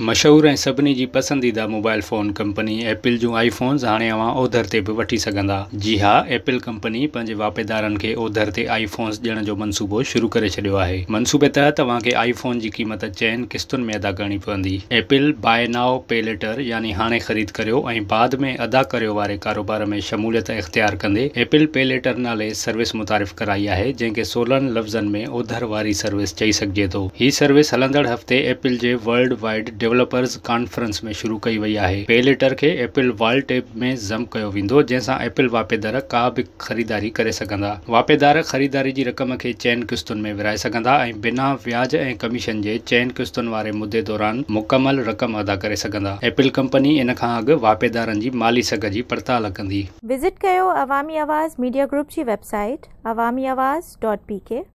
मशहूरु ऐं सभिनी जी पसंदीदा मोबाइल फ़ोन कंपनी एपिल जूं आई फ़ोन्स हाणे तव्हां ओधर ते बि वठी सघंदा जी हा एपिल कंपनी पंहिंजे वापेदारनि खे ओधर ते आई फ़ोन्स ॾियण जो मनसूबो शुरू करे छॾियो आहे मनसूबे तहत तव्हांखे आई फ़ोन जी क़ीमत चइनि किस्तुनि में अदा करणी पवंदी एपिल पे लेटर यानी हाणे ख़रीद करियो ऐं बाद में अदा करियो वारे कारोबार में शमूलियत इख़्तियार कंदे एपिल लेटर नाले सर्विस मुतारिफ़ कराई आहे जंहिंखे सोलहनि लफ़्ज़नि में ओधर वारी सर्विस चई सघिजे थो हीअ सर्विस हलंदड़ हफ़्ते एपिल जे वर्ल्ड वाइड डेवलपर्स कॉन्फ्रेंस में शुरू कई वई आहे पे लेटर खे एपिल वॉल्ट में ज़म कयो वेंदो जंहिंसां एपिल वापेदार का बि ख़रीदारी करे सघंदा वापेदार ख़रीदारी जी रक़म खे चइनि किस्तुनि में विराए सघंदा ऐं बिना व्याज ऐं कमीशन जे चइनि किस्तुनि वारे मुद्दे दौरान मुकमल रक़म अदा करे सघंदा ऐपल कंपनी इन खां अॻु वापेदारनि जी माली सघ जी पड़ताल कंदी विज़िट कयो